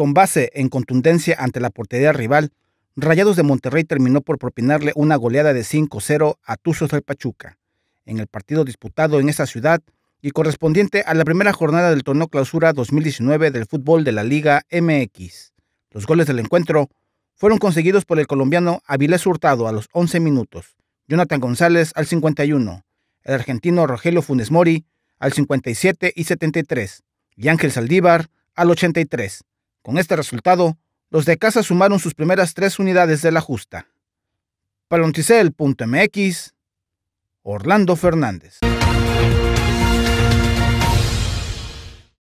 Con base en contundencia ante la portería rival, Rayados de Monterrey terminó por propinarle una goleada de 5-0 a Tuzos del Pachuca, en el partido disputado en esa ciudad y correspondiente a la primera jornada del torneo clausura 2019 del fútbol de la Liga MX. Los goles del encuentro fueron conseguidos por el colombiano Avilés Hurtado a los 11 minutos, Jonathan González al 51, el argentino Rogelio Funes Mori al 57 y 73, y Ángel Saldívar al 83, con este resultado, los de casa sumaron sus primeras tres unidades de la justa. Palonticel.mx Orlando Fernández.